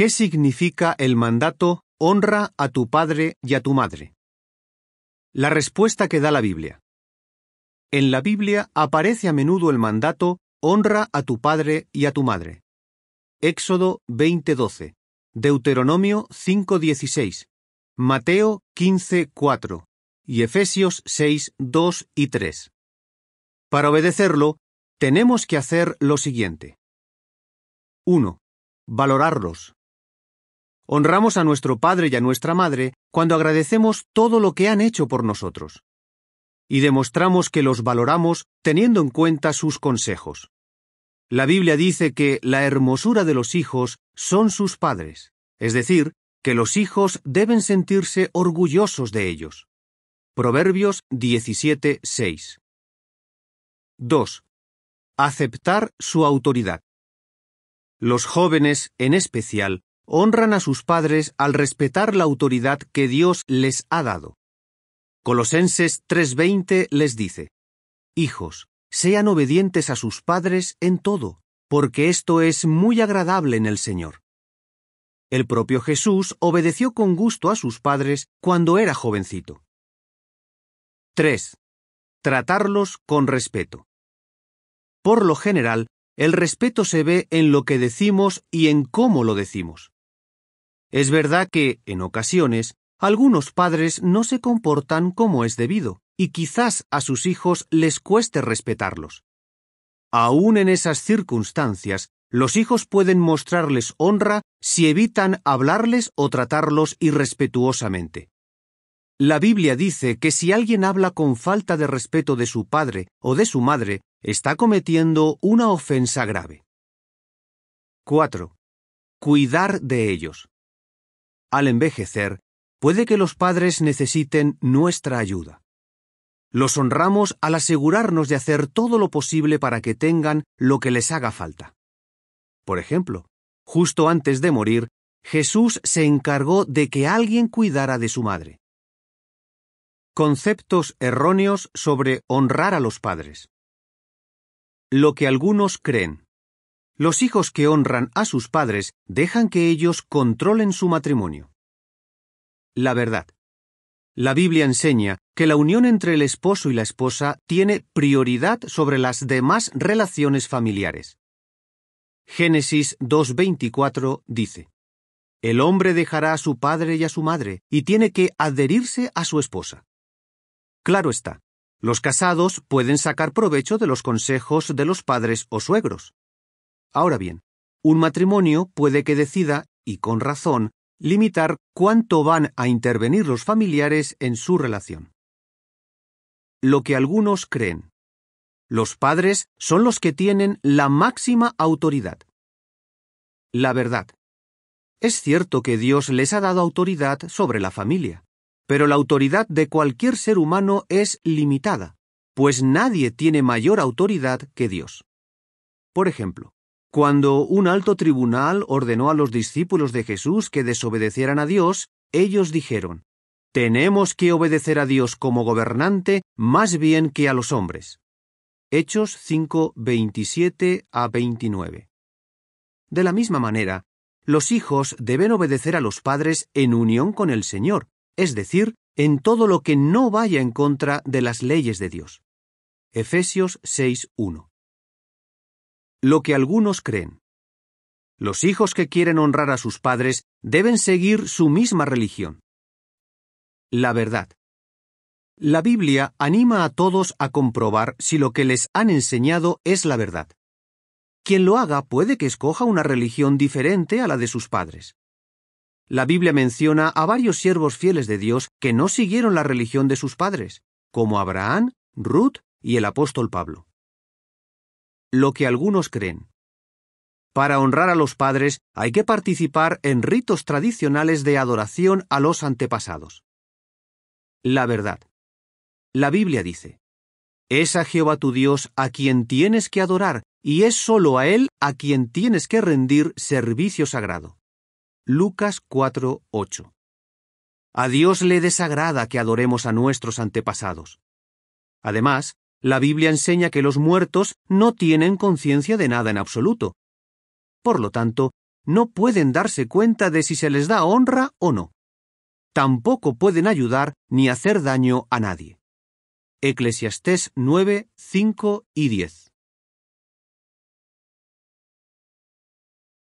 ¿Qué significa el mandato honra a tu padre y a tu madre? La respuesta que da la Biblia. En la Biblia aparece a menudo el mandato honra a tu padre y a tu madre. Éxodo 20:12, Deuteronomio 5:16, Mateo 15:4 y Efesios 6:2 y 3. Para obedecerlo, tenemos que hacer lo siguiente. 1. Valorarlos honramos a nuestro Padre y a nuestra Madre cuando agradecemos todo lo que han hecho por nosotros. Y demostramos que los valoramos teniendo en cuenta sus consejos. La Biblia dice que la hermosura de los hijos son sus padres, es decir, que los hijos deben sentirse orgullosos de ellos. Proverbios 6. 2. Aceptar su autoridad. Los jóvenes, en especial, honran a sus padres al respetar la autoridad que Dios les ha dado. Colosenses 3:20 les dice, Hijos, sean obedientes a sus padres en todo, porque esto es muy agradable en el Señor. El propio Jesús obedeció con gusto a sus padres cuando era jovencito. 3. Tratarlos con respeto. Por lo general, el respeto se ve en lo que decimos y en cómo lo decimos. Es verdad que, en ocasiones, algunos padres no se comportan como es debido, y quizás a sus hijos les cueste respetarlos. Aún en esas circunstancias, los hijos pueden mostrarles honra si evitan hablarles o tratarlos irrespetuosamente. La Biblia dice que si alguien habla con falta de respeto de su padre o de su madre, está cometiendo una ofensa grave. 4. Cuidar de ellos al envejecer, puede que los padres necesiten nuestra ayuda. Los honramos al asegurarnos de hacer todo lo posible para que tengan lo que les haga falta. Por ejemplo, justo antes de morir, Jesús se encargó de que alguien cuidara de su madre. Conceptos erróneos sobre honrar a los padres. Lo que algunos creen. Los hijos que honran a sus padres dejan que ellos controlen su matrimonio. La verdad. La Biblia enseña que la unión entre el esposo y la esposa tiene prioridad sobre las demás relaciones familiares. Génesis 2.24 dice, El hombre dejará a su padre y a su madre, y tiene que adherirse a su esposa. Claro está, los casados pueden sacar provecho de los consejos de los padres o suegros. Ahora bien, un matrimonio puede que decida, y con razón, limitar cuánto van a intervenir los familiares en su relación. Lo que algunos creen. Los padres son los que tienen la máxima autoridad. La verdad. Es cierto que Dios les ha dado autoridad sobre la familia, pero la autoridad de cualquier ser humano es limitada, pues nadie tiene mayor autoridad que Dios. Por ejemplo, cuando un alto tribunal ordenó a los discípulos de Jesús que desobedecieran a Dios, ellos dijeron, Tenemos que obedecer a Dios como gobernante más bien que a los hombres. Hechos 5, 27 a 29. De la misma manera, los hijos deben obedecer a los padres en unión con el Señor, es decir, en todo lo que no vaya en contra de las leyes de Dios. Efesios 6.1 lo que algunos creen. Los hijos que quieren honrar a sus padres deben seguir su misma religión. La verdad. La Biblia anima a todos a comprobar si lo que les han enseñado es la verdad. Quien lo haga puede que escoja una religión diferente a la de sus padres. La Biblia menciona a varios siervos fieles de Dios que no siguieron la religión de sus padres, como Abraham, Ruth y el apóstol Pablo lo que algunos creen. Para honrar a los padres hay que participar en ritos tradicionales de adoración a los antepasados. La verdad. La Biblia dice, Es a Jehová tu Dios a quien tienes que adorar, y es sólo a Él a quien tienes que rendir servicio sagrado. Lucas 4.8. A Dios le desagrada que adoremos a nuestros antepasados. Además, la Biblia enseña que los muertos no tienen conciencia de nada en absoluto. Por lo tanto, no pueden darse cuenta de si se les da honra o no. Tampoco pueden ayudar ni hacer daño a nadie. Eclesiastés 9, 5 y 10.